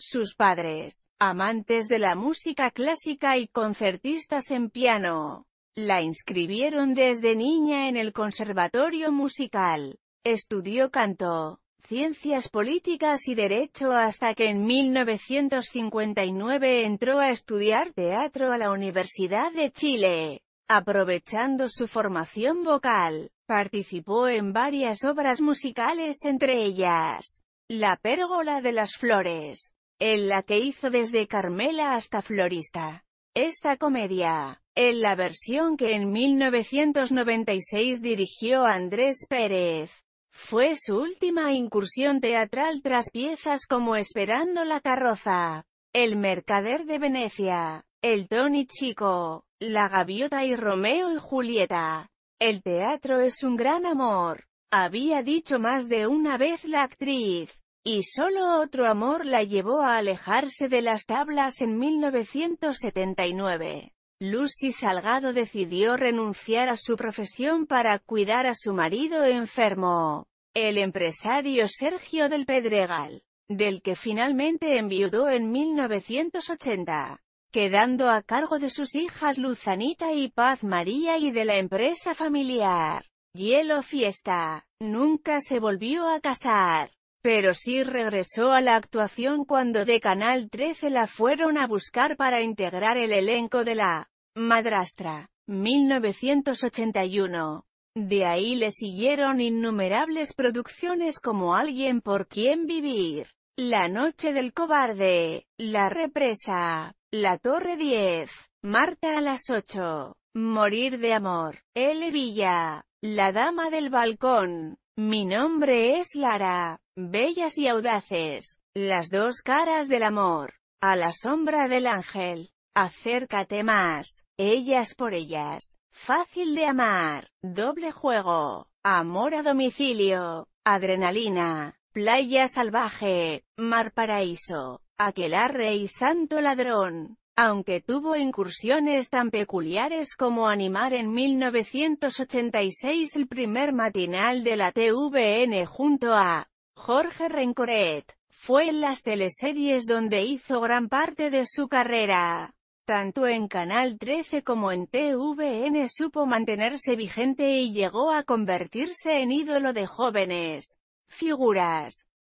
Sus padres, amantes de la música clásica y concertistas en piano, la inscribieron desde niña en el conservatorio musical. Estudió canto, ciencias políticas y derecho hasta que en 1959 entró a estudiar teatro a la Universidad de Chile. Aprovechando su formación vocal, participó en varias obras musicales entre ellas, La pérgola de las flores, en la que hizo desde Carmela hasta Florista. Esta comedia, en la versión que en 1996 dirigió Andrés Pérez, fue su última incursión teatral tras piezas como Esperando la carroza, El mercader de Venecia, El Tony Chico, La gaviota y Romeo y Julieta. El teatro es un gran amor, había dicho más de una vez la actriz y solo otro amor la llevó a alejarse de las tablas en 1979. Lucy Salgado decidió renunciar a su profesión para cuidar a su marido enfermo, el empresario Sergio del Pedregal, del que finalmente enviudó en 1980, quedando a cargo de sus hijas Luzanita y Paz María y de la empresa familiar. Hielo Fiesta, nunca se volvió a casar. Pero sí regresó a la actuación cuando de Canal 13 la fueron a buscar para integrar el elenco de la Madrastra, 1981. De ahí le siguieron innumerables producciones como Alguien por quien vivir, La noche del cobarde, La represa, La torre 10, Marta a las 8, Morir de amor, L. Villa, La dama del balcón, mi nombre es Lara. Bellas y audaces. Las dos caras del amor. A la sombra del ángel. Acércate más. Ellas por ellas. Fácil de amar. Doble juego. Amor a domicilio. Adrenalina. Playa salvaje. Mar paraíso. Aquelarre y santo ladrón aunque tuvo incursiones tan peculiares como animar en 1986 el primer matinal de la TVN junto a Jorge Rencoret. Fue en las teleseries donde hizo gran parte de su carrera. Tanto en Canal 13 como en TVN supo mantenerse vigente y llegó a convertirse en ídolo de jóvenes figuras.